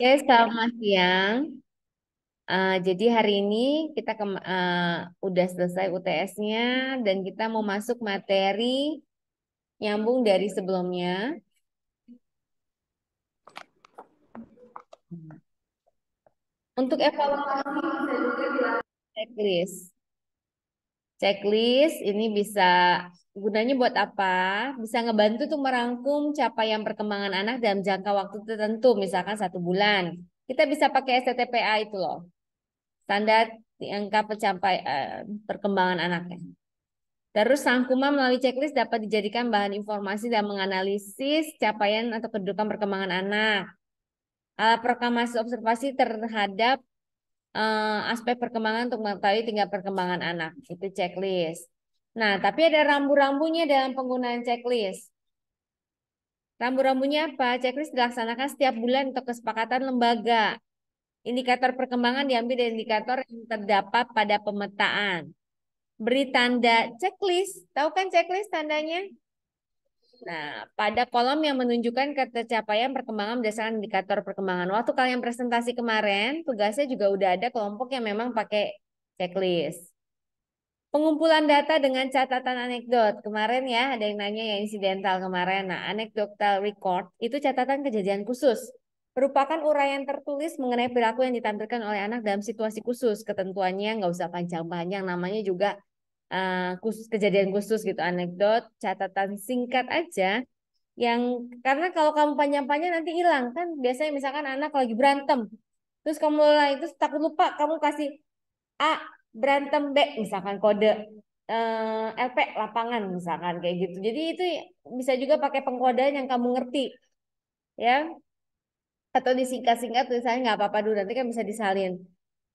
Oke, selamat siang. Uh, jadi hari ini kita ke, uh, eh, udah selesai UTS-nya dan kita mau masuk materi nyambung dari sebelumnya. Untuk evaluasi bisa juga checklist. Checklist ini bisa gunanya buat apa? Bisa ngebantu tuh merangkum capaian perkembangan anak dalam jangka waktu tertentu, misalkan satu bulan. Kita bisa pakai STTPA itu loh, standar angka pencapaian uh, eh, perkembangan anaknya. Terus rangkuman melalui checklist dapat dijadikan bahan informasi dan menganalisis capaian atau kedudukan perkembangan anak. Alat perekam observasi terhadap uh, aspek perkembangan untuk mengetahui tingkat perkembangan anak. Itu checklist. Nah, tapi ada rambu-rambunya dalam penggunaan checklist. Rambu-rambunya apa? Checklist dilaksanakan setiap bulan untuk kesepakatan lembaga. Indikator perkembangan diambil dari indikator yang terdapat pada pemetaan. Beri tanda checklist. Tahu kan checklist tandanya? Nah, pada kolom yang menunjukkan ketercapaian perkembangan berdasarkan indikator perkembangan. Waktu kalian presentasi kemarin, tugasnya juga udah ada kelompok yang memang pakai checklist. Pengumpulan data dengan catatan anekdot. Kemarin ya ada yang nanya ya insidental kemarin. Nah, anekdotal record itu catatan kejadian khusus. Merupakan uraian tertulis mengenai perilaku yang ditampilkan oleh anak dalam situasi khusus. Ketentuannya nggak usah panjang-panjang, namanya juga uh, khusus kejadian khusus gitu. Anekdot, catatan singkat aja. Yang karena kalau kamu panjang-panjang nanti hilang kan. Biasanya misalkan anak lagi berantem, terus kamu mulai itu takut lupa kamu kasih A berantem back misalkan kode eh, LP lapangan misalkan kayak gitu. Jadi itu bisa juga pakai pengkodean yang kamu ngerti. Ya. Atau disingkat-singkat tulisannya nggak apa-apa dulu nanti kan bisa disalin.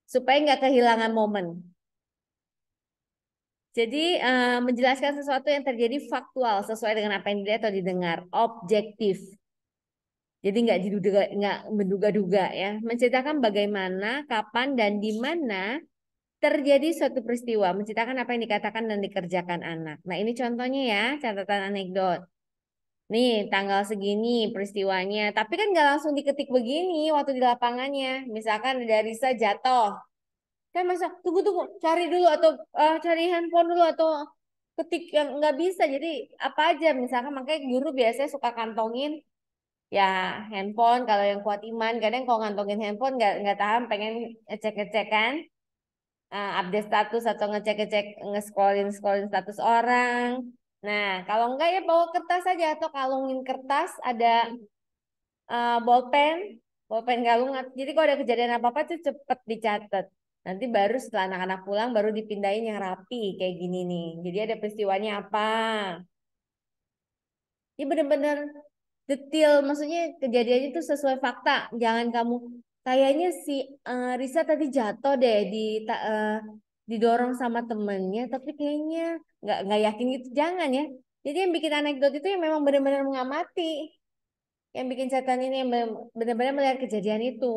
Supaya nggak kehilangan momen. Jadi uh, menjelaskan sesuatu yang terjadi faktual sesuai dengan apa yang dilihat atau didengar, objektif. Jadi nggak diduga, nggak menduga-duga ya. Menceritakan bagaimana, kapan dan di mana terjadi suatu peristiwa, menciptakan apa yang dikatakan dan dikerjakan anak. Nah, ini contohnya ya, catatan anekdot. Nih, tanggal segini peristiwanya. Tapi kan nggak langsung diketik begini waktu di lapangannya. Misalkan ada Risa jatuh. Kan masa, tunggu-tunggu, cari dulu atau uh, cari handphone dulu atau ketik yang nggak bisa. Jadi apa aja, misalkan makanya guru biasanya suka kantongin ya handphone kalau yang kuat iman kadang kalau ngantongin handphone nggak nggak tahan pengen cek ngecek kan uh, update status atau ngecek-ngecek nge-scrollin scrollin status orang. Nah, kalau enggak ya bawa kertas aja atau kalungin kertas ada uh, bolpen, bolpen kalung. Jadi kalau ada kejadian apa-apa tuh cepet dicatat. Nanti baru setelah anak-anak pulang baru dipindahin yang rapi kayak gini nih. Jadi ada peristiwanya apa? Ya benar-benar detail, maksudnya kejadiannya itu sesuai fakta. Jangan kamu kayaknya si uh, Risa tadi jatuh deh di uh, didorong sama temennya tapi kayaknya nggak nggak yakin gitu jangan ya jadi yang bikin anekdot itu yang memang benar-benar mengamati yang bikin catatan ini yang benar-benar melihat kejadian itu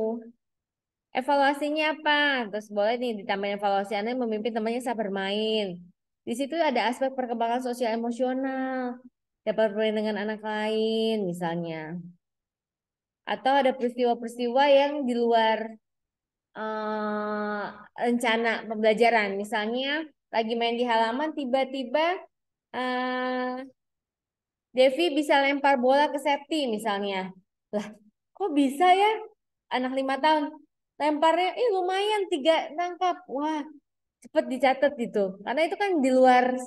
evaluasinya apa terus boleh nih ditambahin evaluasi anda memimpin temannya saat bermain di situ ada aspek perkembangan sosial emosional dapat bermain dengan anak lain misalnya atau ada peristiwa-peristiwa yang di luar uh, rencana pembelajaran. Misalnya lagi main di halaman tiba-tiba uh, Devi bisa lempar bola ke Septi misalnya. Lah, kok bisa ya anak lima tahun lemparnya eh lumayan tiga tangkap wah cepet dicatat gitu karena itu kan di luar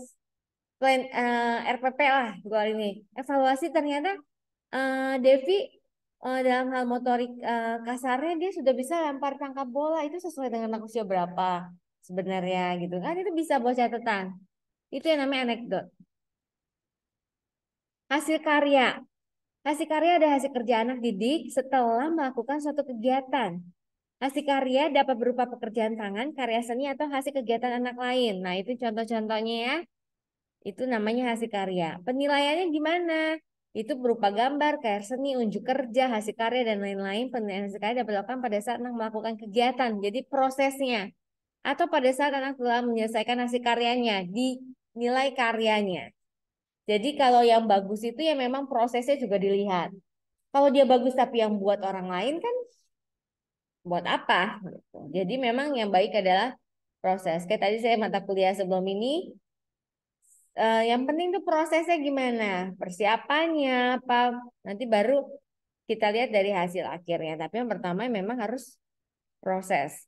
plan uh, eh, RPP lah gua ini evaluasi ternyata uh, Devi uh, dalam hal motorik uh, kasarnya dia sudah bisa lempar tangkap bola itu sesuai dengan anak usia berapa sebenarnya gitu kan itu bisa buat catatan itu yang namanya anekdot hasil karya hasil karya ada hasil kerja anak didik setelah melakukan suatu kegiatan hasil karya dapat berupa pekerjaan tangan karya seni atau hasil kegiatan anak lain nah itu contoh-contohnya ya itu namanya hasil karya penilaiannya gimana itu berupa gambar, karya seni, unjuk kerja, hasil karya, dan lain-lain. Penilaian hasil karya dapat dilakukan pada saat anak melakukan kegiatan, jadi prosesnya. Atau pada saat anak telah menyelesaikan hasil karyanya, dinilai karyanya. Jadi kalau yang bagus itu ya memang prosesnya juga dilihat. Kalau dia bagus tapi yang buat orang lain kan buat apa? Jadi memang yang baik adalah proses. Kayak tadi saya mata kuliah sebelum ini uh, yang penting tuh prosesnya gimana, persiapannya apa. Nanti baru kita lihat dari hasil akhirnya. Tapi yang pertama memang harus proses.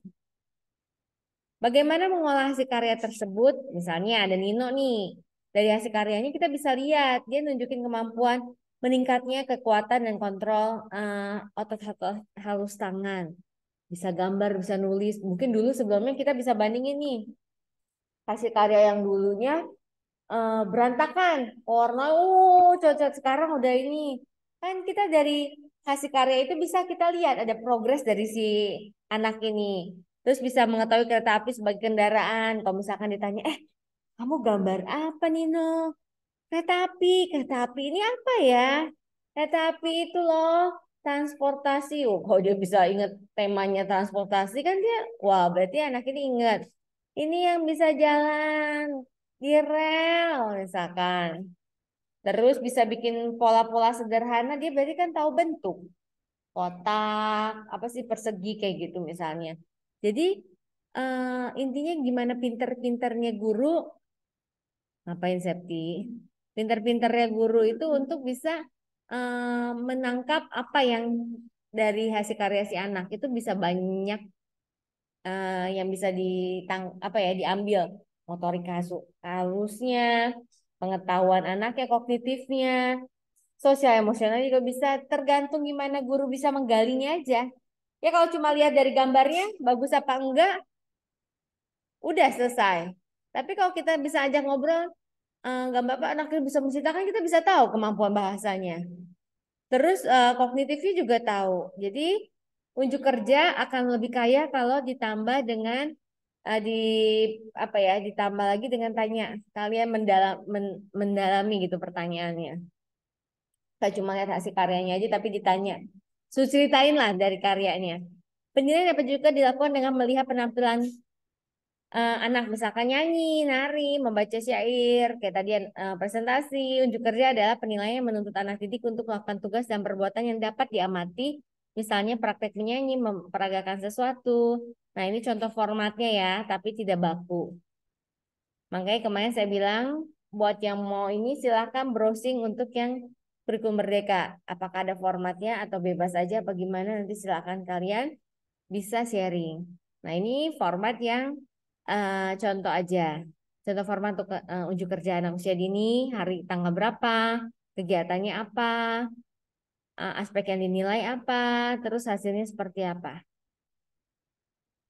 Bagaimana mengolah hasil karya tersebut? Misalnya ada Nino nih. Dari hasil karyanya kita bisa lihat dia nunjukin kemampuan meningkatnya kekuatan dan kontrol uh, eh, otot-otot halus tangan. Bisa gambar, bisa nulis. Mungkin dulu sebelumnya kita bisa bandingin nih hasil karya yang dulunya uh, berantakan warna uh cocok sekarang udah ini kan kita dari kasih karya itu bisa kita lihat ada progres dari si anak ini terus bisa mengetahui kereta api sebagai kendaraan kalau misalkan ditanya eh kamu gambar apa Nino kereta api kereta api ini apa ya kereta api itu loh transportasi oh, kalau dia bisa ingat temanya transportasi kan dia wah berarti anak ini ingat ini yang bisa jalan di misalkan. Terus bisa bikin pola-pola sederhana, dia berarti kan tahu bentuk. Kotak, apa sih persegi kayak gitu misalnya. Jadi uh, intinya gimana pinter-pinternya guru, ngapain Septi? Pinter-pinternya guru itu untuk bisa uh, menangkap apa yang dari hasil karya si anak itu bisa banyak uh, yang bisa ditang apa ya diambil motorik halusnya, pengetahuan anaknya, kognitifnya, sosial emosional juga bisa tergantung gimana guru bisa menggalinya aja. Ya kalau cuma lihat dari gambarnya bagus apa enggak, udah selesai. Tapi kalau kita bisa ajak ngobrol, eh, gambar apa anaknya bisa menceritakan, kita bisa tahu kemampuan bahasanya. Terus eh, kognitifnya juga tahu. Jadi unjuk kerja akan lebih kaya kalau ditambah dengan uh, di apa ya ditambah lagi dengan tanya kalian mendalam men, mendalami gitu pertanyaannya saya cuma lihat hasil karyanya aja tapi ditanya so ceritain lah dari karyanya penilaian dapat juga dilakukan dengan melihat penampilan uh, anak misalkan nyanyi nari membaca syair kayak tadi uh, presentasi unjuk kerja adalah penilaian menuntut anak didik untuk melakukan tugas dan perbuatan yang dapat diamati misalnya praktek menyanyi, memperagakan sesuatu. Nah, ini contoh formatnya ya, tapi tidak baku. Makanya kemarin saya bilang, buat yang mau ini silahkan browsing untuk yang kurikulum merdeka. Apakah ada formatnya atau bebas aja Bagaimana nanti silahkan kalian bisa sharing. Nah, ini format yang uh, contoh aja. Contoh format untuk uh, unjuk kerja anak usia dini, hari tanggal berapa, kegiatannya apa, Eh, aspek yang dinilai apa, terus hasilnya seperti apa.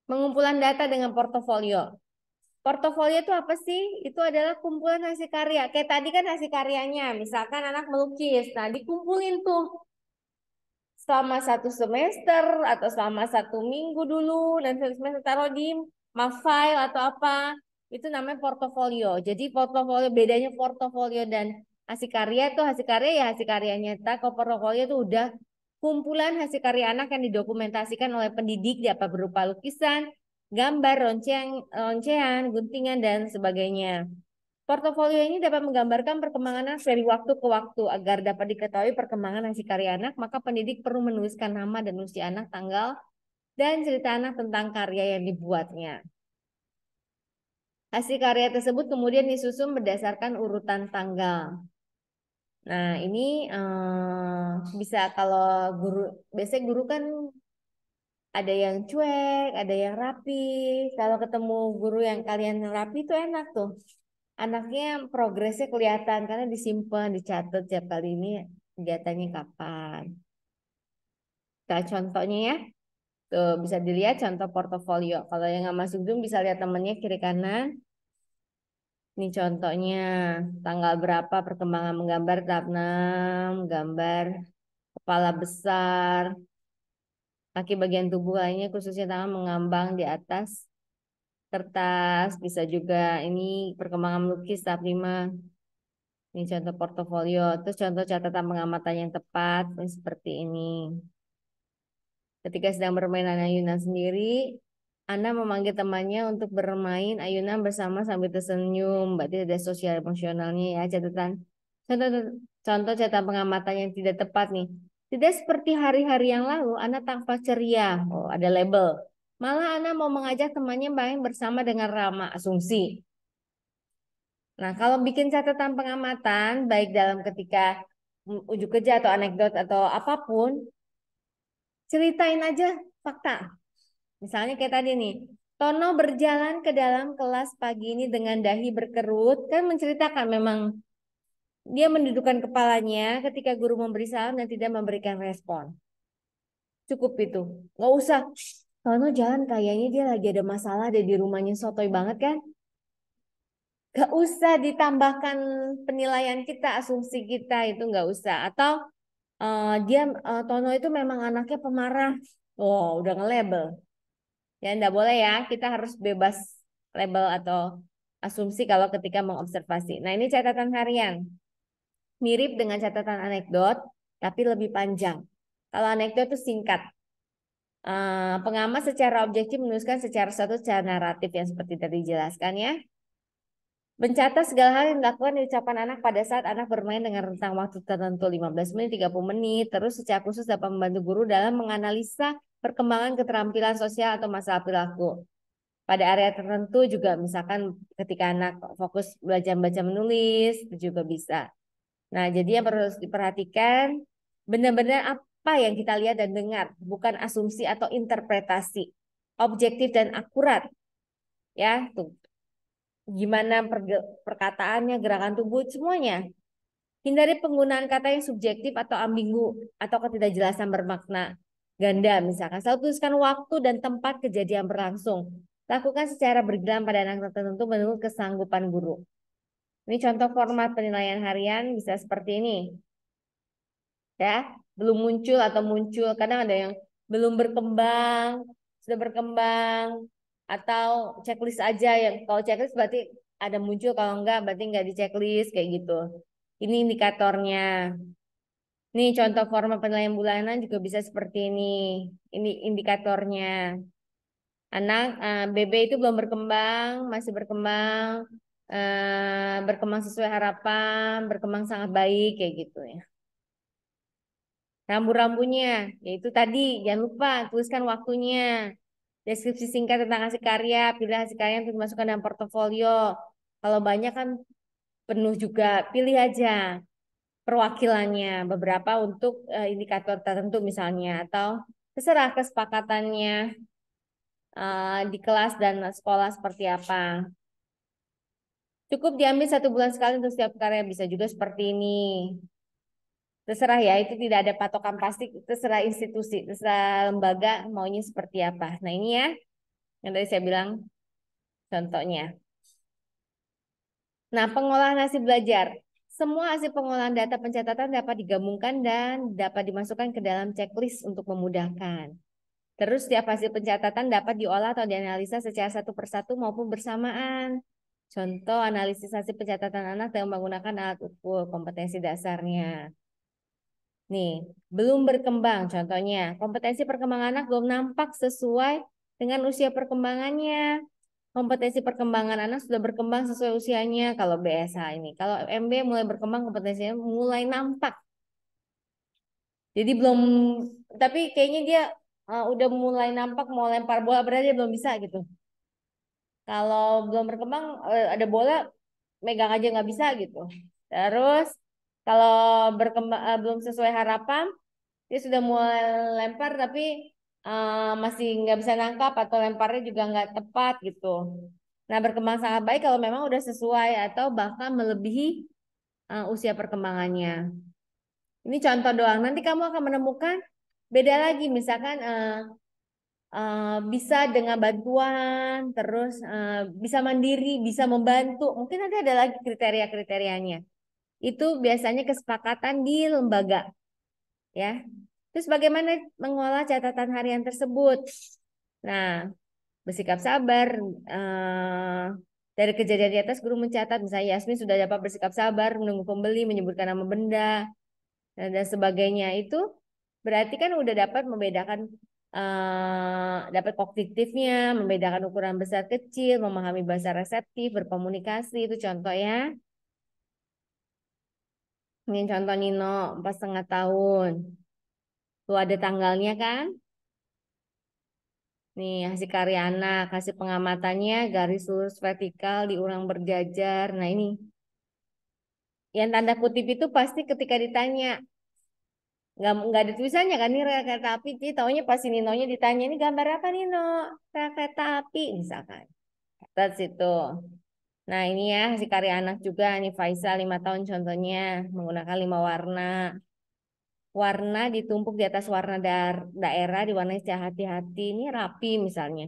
Pengumpulan data dengan portofolio. Portofolio itu apa sih? Itu adalah kumpulan hasil karya. Kayak tadi kan hasil karyanya, misalkan anak melukis. Nah, dikumpulin tuh selama satu semester atau selama satu minggu dulu, dan satu semester taruh di file atau apa. Itu namanya portofolio. Jadi portofolio bedanya portofolio dan hasil karya itu hasil karya ya hasil karya nyata portofolio itu udah kumpulan hasil karya anak yang didokumentasikan oleh pendidik apa berupa lukisan gambar ronceng roncengan guntingan dan sebagainya Portofolio ini dapat menggambarkan perkembangan anak dari waktu ke waktu agar dapat diketahui perkembangan hasil karya anak, maka pendidik perlu menuliskan nama dan usia anak, tanggal, dan cerita anak tentang karya yang dibuatnya. Hasil karya tersebut kemudian disusun berdasarkan urutan tanggal. Nah, ini uh, bisa kalau guru, biasanya guru kan ada yang cuek, ada yang rapi. Kalau ketemu guru yang kalian rapi itu enak tuh. Anaknya progresnya kelihatan karena disimpan, dicatat tiap kali ini kegiatannya kapan. kita nah, contohnya ya. Tuh, bisa dilihat contoh portofolio. Kalau yang nggak masuk Zoom bisa lihat temennya kiri kanan. Ini contohnya tanggal berapa perkembangan menggambar tahap 6, gambar kepala besar, kaki bagian tubuh lainnya khususnya tangan mengambang di atas kertas, bisa juga ini perkembangan melukis tahap 5. Ini contoh portofolio, terus contoh catatan pengamatan yang tepat, ini seperti ini. Ketika sedang bermain anak Yunan sendiri, anda memanggil temannya untuk bermain ayunan bersama sambil tersenyum. Berarti ada sosial emosionalnya ya catatan. Contoh, contoh catatan pengamatan yang tidak tepat nih. Tidak seperti hari-hari yang lalu, Anda tanpa ceria. Oh, ada label. Malah Anda mau mengajak temannya main bersama dengan Rama, asumsi. Nah, kalau bikin catatan pengamatan, baik dalam ketika ujuk kerja atau anekdot atau apapun, ceritain aja fakta Misalnya kayak tadi nih, Tono berjalan ke dalam kelas pagi ini dengan dahi berkerut, kan menceritakan memang dia mendudukkan kepalanya ketika guru memberi salam dan tidak memberikan respon. Cukup itu. Nggak usah, Tono jalan kayaknya dia lagi ada masalah ada di rumahnya sotoy banget kan. Gak usah ditambahkan penilaian kita, asumsi kita itu gak usah. Atau uh, dia uh, Tono itu memang anaknya pemarah. Oh, udah nge-label. Ya, enggak boleh ya. Kita harus bebas label atau asumsi kalau ketika mengobservasi. Nah, ini catatan harian. Mirip dengan catatan anekdot, tapi lebih panjang. Kalau anekdot itu singkat. Uh, pengamat secara objektif menuliskan secara satu secara naratif yang seperti tadi dijelaskan ya. Mencatat segala hal yang dilakukan di ucapan anak pada saat anak bermain dengan rentang waktu tertentu 15 menit, 30 menit, terus secara khusus dapat membantu guru dalam menganalisa perkembangan keterampilan sosial atau masalah perilaku. Pada area tertentu juga misalkan ketika anak fokus belajar baca menulis itu juga bisa. Nah, jadi yang perlu diperhatikan benar-benar apa yang kita lihat dan dengar, bukan asumsi atau interpretasi. Objektif dan akurat. Ya, tuh. Gimana perkataannya, gerakan tubuh semuanya. Hindari penggunaan kata yang subjektif atau ambigu atau ketidakjelasan bermakna ganda misalkan. Selalu tuliskan waktu dan tempat kejadian berlangsung. Lakukan secara bergelam pada anak tertentu menurut kesanggupan guru. Ini contoh format penilaian harian bisa seperti ini. Ya, belum muncul atau muncul. Kadang ada yang belum berkembang, sudah berkembang, atau checklist aja yang kalau checklist berarti ada muncul kalau enggak berarti enggak di checklist kayak gitu. Ini indikatornya. Nih hmm. contoh forma penilaian bulanan juga bisa seperti ini. Ini indikatornya. Anak uh, eh, BB itu belum berkembang, masih berkembang, uh, berkembang sesuai harapan, berkembang sangat baik kayak gitu ya. Rambu-rambunya yaitu tadi jangan lupa tuliskan waktunya. Deskripsi singkat tentang hasil karya, pilih hasil karya untuk dimasukkan dalam portofolio. Kalau banyak kan penuh juga, pilih aja perwakilannya, beberapa untuk uh, indikator tertentu misalnya atau terserah kesepakatannya uh, di kelas dan sekolah seperti apa. Cukup diambil satu bulan sekali untuk setiap karya bisa juga seperti ini. Terserah ya, itu tidak ada patokan pasti, terserah institusi, terserah lembaga maunya seperti apa. Nah ini ya, yang tadi saya bilang contohnya. Nah, pengolahan hasil belajar. Semua hasil pengolahan data pencatatan dapat digabungkan dan dapat dimasukkan ke dalam checklist untuk memudahkan. Terus setiap hasil pencatatan dapat diolah atau dianalisa secara satu persatu maupun bersamaan. Contoh analisis hasil pencatatan anak dengan menggunakan alat ukur kompetensi dasarnya. Nih, belum berkembang contohnya. Kompetensi perkembangan anak belum nampak sesuai dengan usia perkembangannya kompetensi perkembangan anak sudah berkembang sesuai usianya kalau BSA ini. Kalau MB mulai berkembang kompetensinya mulai nampak. Jadi belum tapi kayaknya dia uh, udah mulai nampak mau lempar bola berarti dia belum bisa gitu. Kalau belum berkembang eh, ada bola megang aja nggak bisa gitu. Terus kalau berkembang uh, eh, belum sesuai harapan dia sudah mulai lempar tapi Eh, masih nggak bisa nangkap atau lemparnya juga nggak tepat gitu. Nah berkembang sangat baik kalau memang udah sesuai atau bahkan melebihi uh, usia perkembangannya. Ini contoh doang. Nanti kamu akan menemukan beda lagi misalkan uh, uh, bisa dengan bantuan, terus uh, bisa mandiri, bisa membantu. Mungkin nanti ada lagi kriteria-kriterianya. Itu biasanya kesepakatan di lembaga. Ya. Terus bagaimana mengolah catatan harian tersebut? Nah, bersikap sabar. Eh, dari kejadian di atas guru mencatat misalnya Yasmin sudah dapat bersikap sabar, menunggu pembeli, menyebutkan nama benda nah, dan sebagainya itu berarti kan udah dapat membedakan uh, dapat kognitifnya, membedakan ukuran besar kecil, memahami bahasa reseptif, berkomunikasi itu contoh ya. Ini contoh Nino empat setengah tahun. Tuh ada tanggalnya kan? Nih, hasil karya anak, hasil pengamatannya garis lurus vertikal diulang berjajar. Nah, ini. Yang tanda kutip itu pasti ketika ditanya. Nggak, nggak ada tulisannya kan, ini kereta api. Jadi taunya pasti Ninonya ditanya, ini gambar apa Nino? kereta api, misalkan. itu. Nah, ini ya hasil karya anak juga. Nih Faisal lima tahun contohnya menggunakan lima warna warna ditumpuk di atas warna da daerah diwarnai secara hati-hati ini rapi misalnya.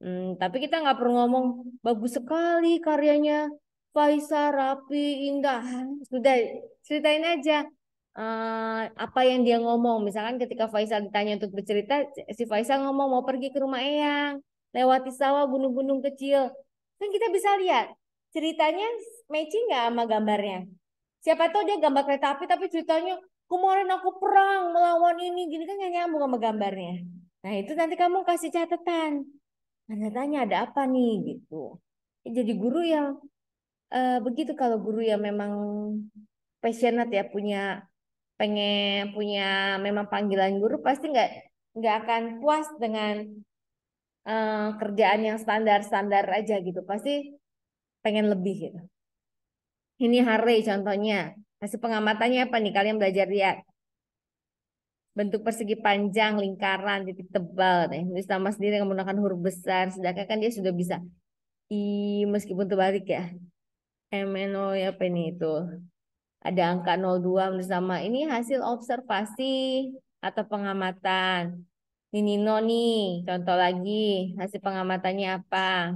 Hmm, tapi kita nggak perlu ngomong bagus sekali karyanya Faisa rapi indah sudah ceritain aja uh, apa yang dia ngomong misalkan ketika Faisa ditanya untuk bercerita si Faisa ngomong mau pergi ke rumah Eyang lewati sawah gunung-gunung kecil kan kita bisa lihat ceritanya matching nggak sama gambarnya siapa tahu dia gambar kereta api tapi ceritanya kemarin aku perang melawan ini gini kan nggak nyambung sama gambarnya nah itu nanti kamu kasih catatan tanya tanya ada apa nih gitu ya, jadi guru yang uh, begitu kalau guru yang memang passionate ya punya pengen punya memang panggilan guru pasti nggak nggak akan puas dengan uh, kerjaan yang standar-standar aja gitu pasti pengen lebih gitu ini Harley contohnya Hasil pengamatannya apa nih? Kalian belajar lihat. Bentuk persegi panjang, lingkaran, titik tebal. Nih. Nulis nama sendiri menggunakan huruf besar. Sedangkan kan dia sudah bisa I meskipun terbalik ya. MNO ya apa ini itu. Ada angka 02 menulis nama. Ini hasil observasi atau pengamatan. Ini Nino nih, contoh lagi. Hasil pengamatannya apa?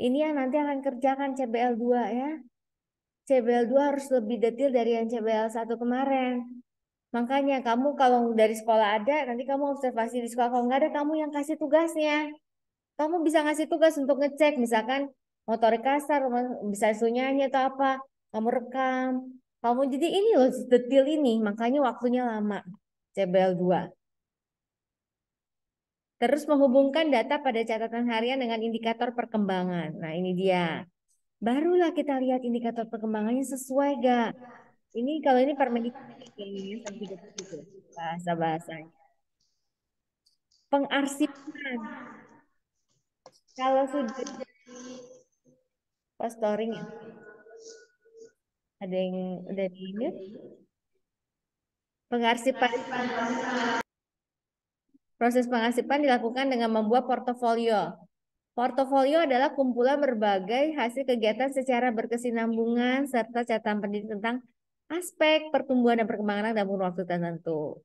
Ini yang nanti akan kerjakan CBL 2 ya. CBL2 harus lebih detail dari yang CBL1 kemarin. Makanya kamu kalau dari sekolah ada, nanti kamu observasi di sekolah. Kalau nggak ada, kamu yang kasih tugasnya. Kamu bisa ngasih tugas untuk ngecek, misalkan motorik kasar, bisa sunyanya atau apa. Kamu rekam. Kamu jadi ini loh, detail ini. Makanya waktunya lama. CBL2. Terus menghubungkan data pada catatan harian dengan indikator perkembangan. Nah, ini dia barulah kita lihat indikator perkembangannya sesuai gak. Ini kalau ini permendikbud bahasa bahasanya. Pengarsipan. Kalau sudah pastoring ya. Ada yang udah di ini? Pengarsipan. Proses pengarsipan dilakukan dengan membuat portofolio Portofolio adalah kumpulan berbagai hasil kegiatan secara berkesinambungan serta catatan penting tentang aspek pertumbuhan dan perkembangan dalam waktu tertentu.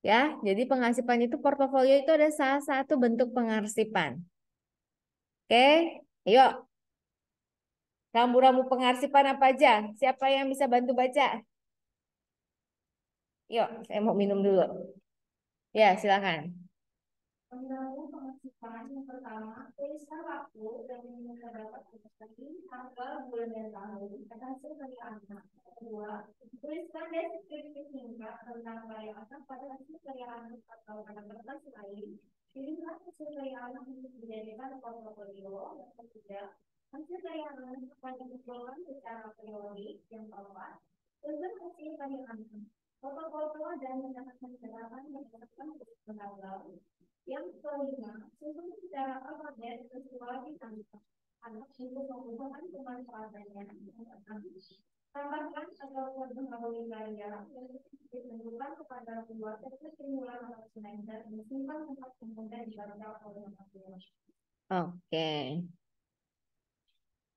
Ya, jadi pengarsipan itu portofolio itu ada salah satu bentuk pengarsipan. Oke, yuk. Rambu-rambu pengarsipan apa aja? Siapa yang bisa bantu baca? Yuk, saya mau minum dulu. Ya, silakan. Mengganggu penghasilan yang pertama, tuliskan waktu dan terdapat hari, tanggal, bulan, dan tahun akan dari anak. Kedua, tuliskan deskripsi singkat tentang karya anak pada hasil karya anak atau pada kertas lain. Pilihlah hasil karya anak untuk dijadikan portofolio. Yang ketiga, hasil karya anak akan dikumpulkan secara periodik. Yang keempat, tuliskan hasil karya anak. Foto-foto dan yang gerakan berdasarkan tanggal yang kelima, sesungguhnya secara apa dari seksual kita anak untuk membutuhkan pemanfaatannya tambahkan atau mengetahui karya yang ditentukan kepada keluarga kesimpulan atau semester dan disimpan tempat kemudian dibaca oleh mahasiswa. Oke.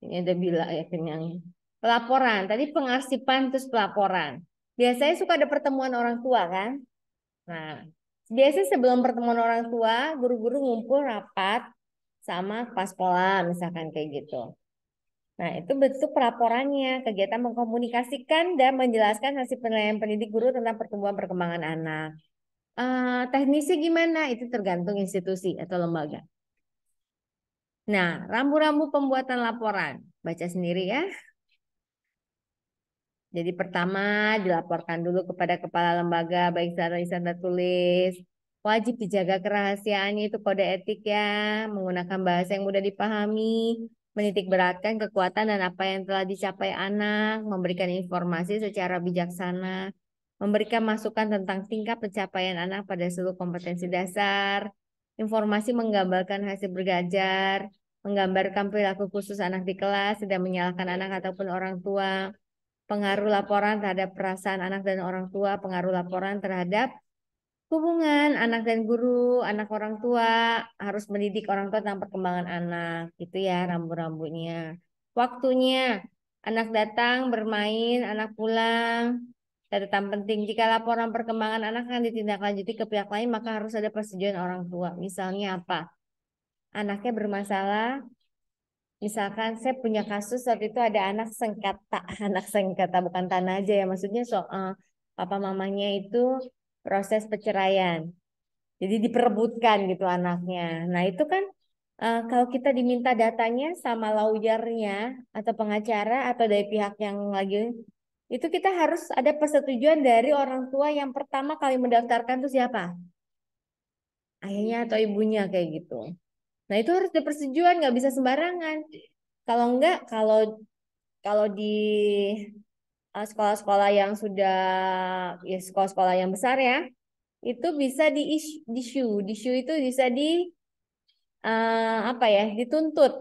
Ini ada bila ya kenyang. Pelaporan. Tadi pengarsipan terus pelaporan. Biasanya suka ada pertemuan orang tua kan? Nah, biasanya sebelum pertemuan orang tua, guru-guru ngumpul rapat sama kepala sekolah, misalkan kayak gitu. Nah, itu bentuk pelaporannya, kegiatan mengkomunikasikan dan menjelaskan hasil penilaian pendidik guru tentang pertumbuhan perkembangan anak. Uh, teknisnya gimana? Itu tergantung institusi atau lembaga. Nah, rambu-rambu pembuatan laporan. Baca sendiri ya. Jadi pertama dilaporkan dulu kepada kepala lembaga baik secara lisan dan tulis. Wajib dijaga kerahasiaannya itu kode etik ya, menggunakan bahasa yang mudah dipahami, Menitik beratkan kekuatan dan apa yang telah dicapai anak, memberikan informasi secara bijaksana, memberikan masukan tentang tingkat pencapaian anak pada seluruh kompetensi dasar, informasi menggambarkan hasil bergajar, menggambarkan perilaku khusus anak di kelas, tidak menyalahkan anak ataupun orang tua, pengaruh laporan terhadap perasaan anak dan orang tua, pengaruh laporan terhadap hubungan anak dan guru, anak orang tua, harus mendidik orang tua tentang perkembangan anak, gitu ya rambu-rambunya. Waktunya, anak datang, bermain, anak pulang, Catatan penting, jika laporan perkembangan anak akan ditindaklanjuti ke pihak lain, maka harus ada persetujuan orang tua. Misalnya apa? Anaknya bermasalah, misalkan saya punya kasus waktu itu ada anak sengketa, anak sengketa bukan tanah aja ya, maksudnya soal uh, papa mamanya itu proses perceraian. Jadi diperebutkan gitu anaknya. Nah, itu kan eh, kalau kita diminta datanya sama lawyernya atau pengacara atau dari pihak yang lagi itu kita harus ada persetujuan dari orang tua yang pertama kali mendaftarkan itu siapa? Ayahnya atau ibunya kayak gitu. Nah itu harus ada persetujuan, nggak bisa sembarangan. Kalau nggak, kalau kalau di eh, sekolah-sekolah yang sudah ya sekolah-sekolah yang besar ya itu bisa di isu, di di itu bisa di uh, apa ya dituntut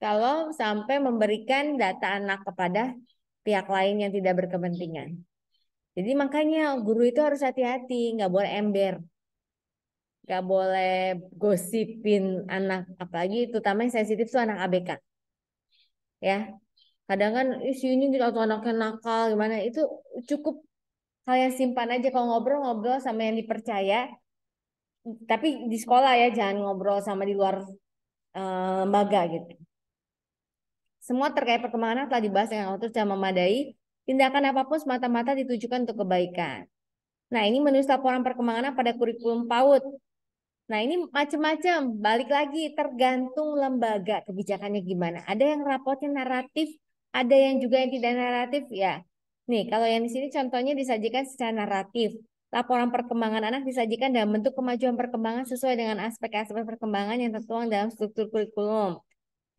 kalau sampai memberikan data anak kepada pihak lain yang tidak berkepentingan. Jadi makanya guru itu harus hati-hati, nggak boleh ember nggak boleh gosipin anak apalagi terutama yang sensitif tuh anak ABK ya kadang kan si ini atau anaknya nakal gimana itu cukup kalian simpan aja kalau ngobrol-ngobrol sama yang dipercaya tapi di sekolah ya jangan ngobrol sama di luar uh, lembaga gitu semua terkait perkembangan telah dibahas dengan otot secara memadai tindakan apapun semata-mata ditujukan untuk kebaikan Nah, ini menulis laporan perkembangan pada kurikulum PAUD Nah, ini macam-macam, balik lagi tergantung lembaga kebijakannya gimana. Ada yang rapotnya naratif, ada yang juga yang tidak naratif ya. Nih, kalau yang di sini contohnya disajikan secara naratif. Laporan perkembangan anak disajikan dalam bentuk kemajuan perkembangan sesuai dengan aspek-aspek perkembangan yang tertuang dalam struktur kurikulum.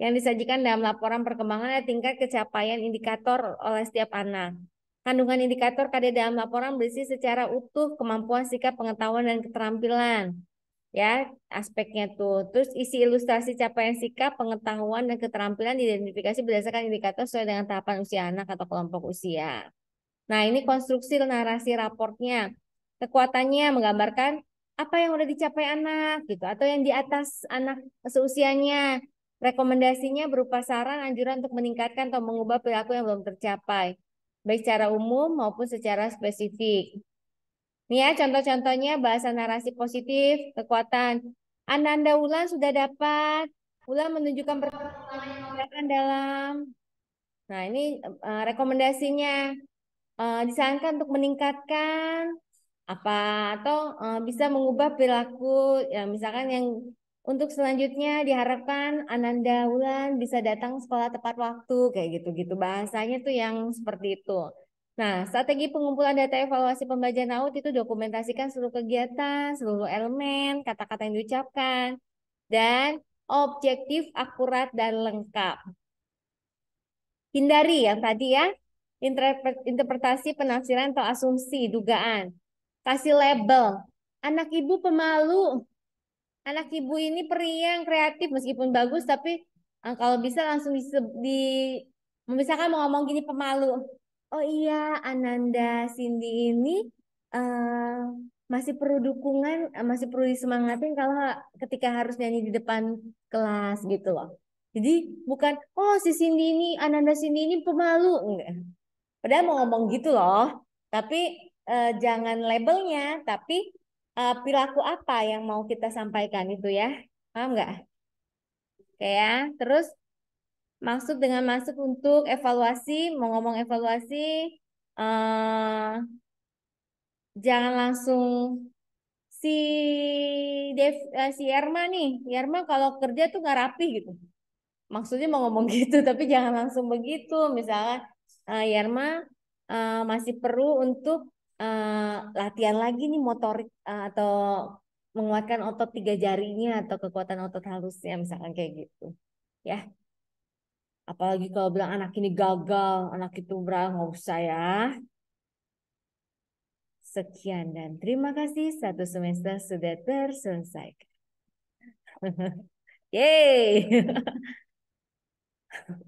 Yang disajikan dalam laporan perkembangan adalah tingkat kecapaian indikator oleh setiap anak. Kandungan indikator KD dalam laporan berisi secara utuh kemampuan sikap pengetahuan dan keterampilan ya aspeknya tuh. Terus isi ilustrasi capaian sikap, pengetahuan dan keterampilan diidentifikasi berdasarkan indikator sesuai dengan tahapan usia anak atau kelompok usia. Nah, ini konstruksi narasi raportnya. Kekuatannya menggambarkan apa yang udah dicapai anak gitu atau yang di atas anak seusianya. Rekomendasinya berupa saran anjuran untuk meningkatkan atau mengubah perilaku yang belum tercapai, baik secara umum maupun secara spesifik. Nih ya contoh-contohnya bahasa narasi positif, kekuatan. Ananda Wulan sudah dapat. Wulan menunjukkan perkembangan dalam. Nah ini uh, rekomendasinya. Uh, eh, disarankan untuk meningkatkan apa atau uh, bisa mengubah perilaku ya misalkan yang untuk selanjutnya diharapkan Ananda Wulan bisa datang sekolah tepat waktu kayak gitu-gitu bahasanya tuh yang seperti itu. Nah, strategi pengumpulan data evaluasi pembelajaran PAUD itu dokumentasikan seluruh kegiatan, seluruh elemen, kata-kata yang diucapkan, dan objektif, akurat, dan lengkap. Hindari yang tadi ya, interpretasi, penafsiran, atau asumsi, dugaan. Kasih label, anak ibu pemalu, anak ibu ini periang, kreatif, meskipun bagus, tapi eh, kalau bisa langsung di, di memisahkan mau ngomong gini pemalu Oh iya, Ananda Cindy ini uh, masih perlu dukungan, eh, masih perlu disemangatin kalau ketika harus nyanyi di depan kelas gitu loh. Jadi bukan, oh si Cindy ini, Ananda Cindy ini pemalu. Enggak. Padahal mau ngomong gitu loh, tapi uh, jangan labelnya, tapi uh, perilaku apa yang mau kita sampaikan itu ya. Paham nggak? Oke ya, terus masuk dengan masuk untuk evaluasi, mau ngomong evaluasi, uh, jangan langsung si Dev, uh, si Erma nih, Erma kalau kerja tuh nggak rapi gitu. Maksudnya mau ngomong gitu, tapi jangan langsung begitu. Misalnya uh, eh, Erma uh, masih perlu untuk uh, latihan lagi nih motorik uh, atau menguatkan otot tiga jarinya atau kekuatan otot halusnya misalkan kayak gitu. Ya. Apalagi kalau bilang anak ini gagal, anak itu berang, nggak usah ya. Sekian dan terima kasih satu semester sudah terselesai. Yay!